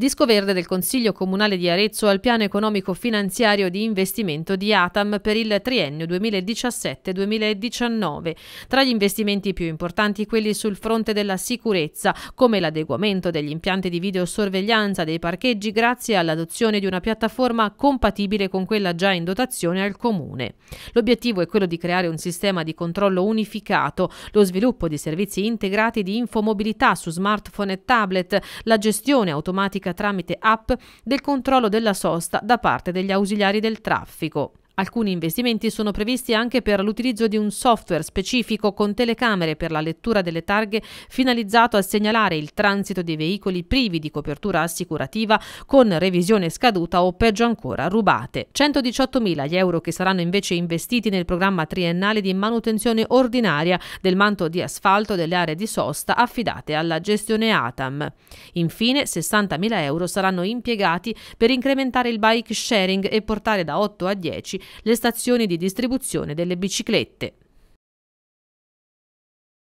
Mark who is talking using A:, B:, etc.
A: Disco verde del Consiglio Comunale di Arezzo al piano economico finanziario di investimento di Atam per il triennio 2017-2019. Tra gli investimenti più importanti quelli sul fronte della sicurezza, come l'adeguamento degli impianti di videosorveglianza dei parcheggi grazie all'adozione di una piattaforma compatibile con quella già in dotazione al Comune. L'obiettivo è quello di creare un sistema di controllo unificato, lo sviluppo di servizi integrati di infomobilità su smartphone e tablet, la gestione automatica tramite app del controllo della sosta da parte degli ausiliari del traffico. Alcuni investimenti sono previsti anche per l'utilizzo di un software specifico con telecamere per la lettura delle targhe finalizzato a segnalare il transito di veicoli privi di copertura assicurativa con revisione scaduta o peggio ancora rubate. 118.000 gli euro che saranno invece investiti nel programma triennale di manutenzione ordinaria del manto di asfalto delle aree di sosta affidate alla gestione ATAM. Infine 60.000 euro saranno impiegati per incrementare il bike sharing e portare da 8 a 10 le stazioni di distribuzione delle biciclette.